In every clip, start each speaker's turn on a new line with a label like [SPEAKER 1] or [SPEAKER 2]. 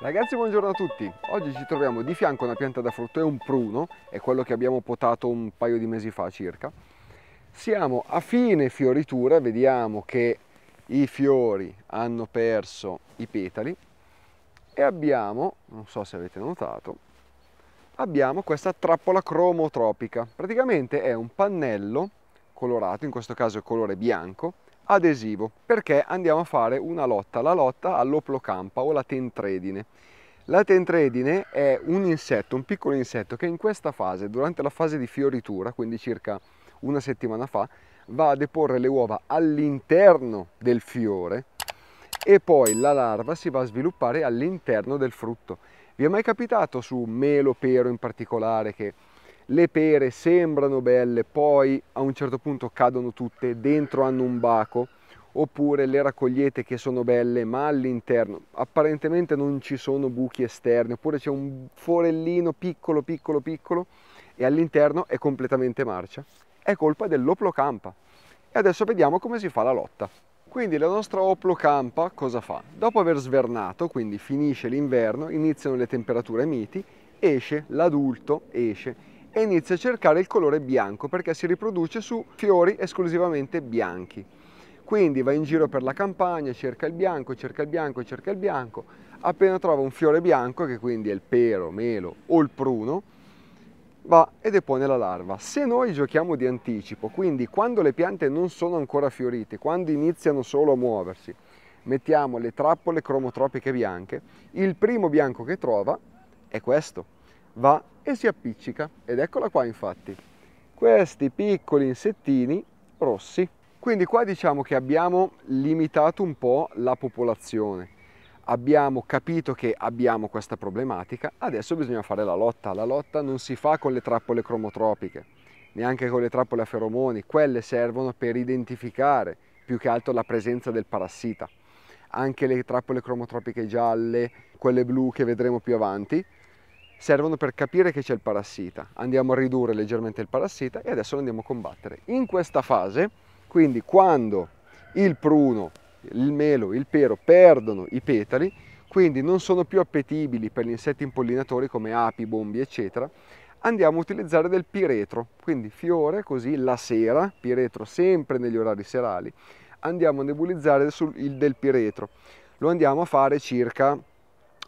[SPEAKER 1] Ragazzi buongiorno a tutti, oggi ci troviamo di fianco a una pianta da frutto, è un pruno, è quello che abbiamo potato un paio di mesi fa circa. Siamo a fine fioritura, vediamo che i fiori hanno perso i petali e abbiamo, non so se avete notato, abbiamo questa trappola cromotropica. Praticamente è un pannello colorato, in questo caso è colore bianco, adesivo perché andiamo a fare una lotta, la lotta all'oplocampa o la tentredine. La tentredine è un insetto, un piccolo insetto che in questa fase, durante la fase di fioritura, quindi circa una settimana fa, va a deporre le uova all'interno del fiore e poi la larva si va a sviluppare all'interno del frutto. Vi è mai capitato su melo, pero in particolare che le pere sembrano belle, poi a un certo punto cadono tutte, dentro hanno un baco, oppure le raccogliete che sono belle ma all'interno apparentemente non ci sono buchi esterni, oppure c'è un forellino piccolo piccolo piccolo e all'interno è completamente marcia. È colpa dell'oplocampa. E adesso vediamo come si fa la lotta. Quindi la nostra oplocampa cosa fa? Dopo aver svernato, quindi finisce l'inverno, iniziano le temperature miti, esce l'adulto, esce e inizia a cercare il colore bianco perché si riproduce su fiori esclusivamente bianchi. Quindi va in giro per la campagna, cerca il bianco, cerca il bianco, cerca il bianco. Appena trova un fiore bianco, che quindi è il pero, melo o il pruno, va e depone la larva. Se noi giochiamo di anticipo, quindi quando le piante non sono ancora fiorite, quando iniziano solo a muoversi, mettiamo le trappole cromotropiche bianche, il primo bianco che trova è questo, va e si appiccica. Ed eccola qua infatti. Questi piccoli insettini rossi. Quindi qua diciamo che abbiamo limitato un po' la popolazione. Abbiamo capito che abbiamo questa problematica, adesso bisogna fare la lotta. La lotta non si fa con le trappole cromotropiche, neanche con le trappole a feromoni, quelle servono per identificare più che altro la presenza del parassita. Anche le trappole cromotropiche gialle, quelle blu che vedremo più avanti, servono per capire che c'è il parassita. Andiamo a ridurre leggermente il parassita e adesso lo andiamo a combattere. In questa fase, quindi quando il pruno, il melo, il pero perdono i petali, quindi non sono più appetibili per gli insetti impollinatori come api, bombi, eccetera, andiamo a utilizzare del piretro, quindi fiore così la sera, piretro sempre negli orari serali, andiamo a nebulizzare sul, il, del piretro. Lo andiamo a fare circa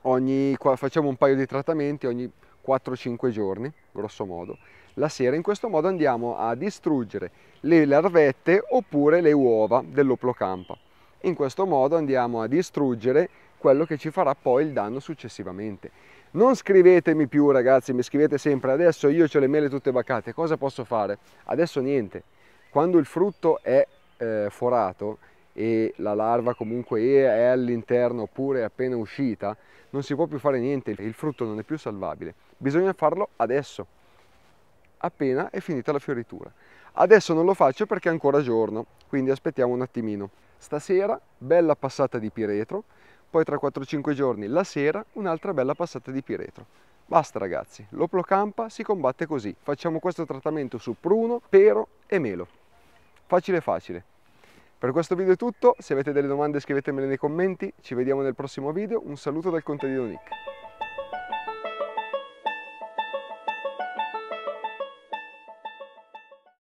[SPEAKER 1] ogni, facciamo un paio di trattamenti ogni 4-5 giorni, grosso modo. La sera in questo modo andiamo a distruggere le larvette oppure le uova dell'oplocampa. In questo modo andiamo a distruggere quello che ci farà poi il danno successivamente. Non scrivetemi più ragazzi, mi scrivete sempre adesso io ho le mele tutte baccate, cosa posso fare? Adesso niente. Quando il frutto è eh, forato e la larva comunque è all'interno oppure è appena uscita, non si può più fare niente, il frutto non è più salvabile. Bisogna farlo adesso, appena è finita la fioritura. Adesso non lo faccio perché è ancora giorno, quindi aspettiamo un attimino. Stasera bella passata di piretro, poi tra 4-5 giorni la sera un'altra bella passata di piretro. Basta ragazzi, l'oplocampa si combatte così. Facciamo questo trattamento su pruno, pero e melo. Facile facile. Per questo video è tutto, se avete delle domande scrivetemele nei commenti, ci vediamo nel prossimo video, un saluto dal contadino Nick.